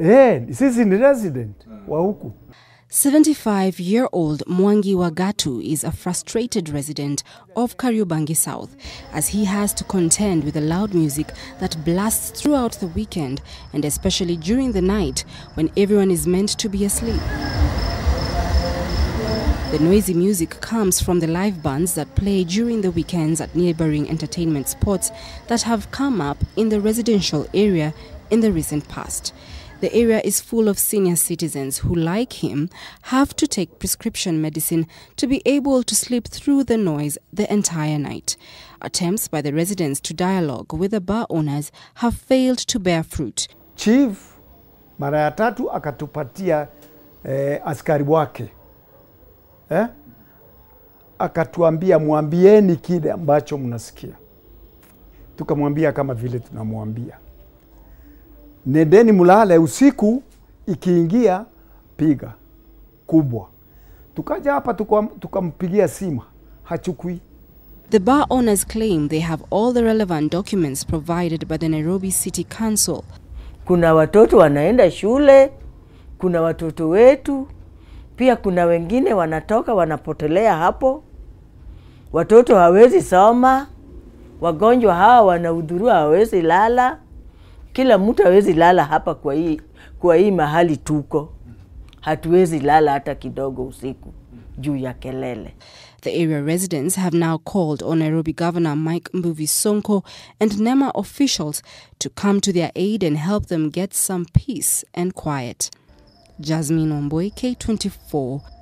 Eh, sisi ni resident ah. wa huku. 75 year old Mwangi Wagatu is a frustrated resident of Kariobangi South as he has to contend with the loud music that blasts throughout the weekend and especially during the night when everyone is meant to be asleep. The noisy music comes from the live bands that play during the weekends at neighboring entertainment spots that have come up in the residential area in the recent past. The area is full of senior citizens who, like him, have to take prescription medicine to be able to sleep through the noise the entire night. Attempts by the residents to dialogue with the bar owners have failed to bear fruit. Chief mara ya tatu akatupatia eh, askari wake eh? akatuambia mwambieni kile ambacho mnasikia, tukamwambia kama vile tunamwambia nendeni mlale usiku, ikiingia piga kubwa. Tukaja hapa tukampigia tuka simu, hachukui. The bar owners claim they have all the relevant documents provided by the Nairobi City Council. Kuna watoto wanaenda shule, kuna watoto wetu pia, kuna wengine wanatoka wanapotelea hapo, watoto hawezi soma, wagonjwa hawa wanahudhuria hawezi lala kila mtu hawezi lala hapa kwa hii, kwa hii mahali tuko, hatuwezi lala hata kidogo usiku juu ya kelele. The area residents have now called on Nairobi Governor Mike Mbuvi Sonko and NEMA officials to come to their aid and help them get some peace and quiet. Jasmine Omboy, K24.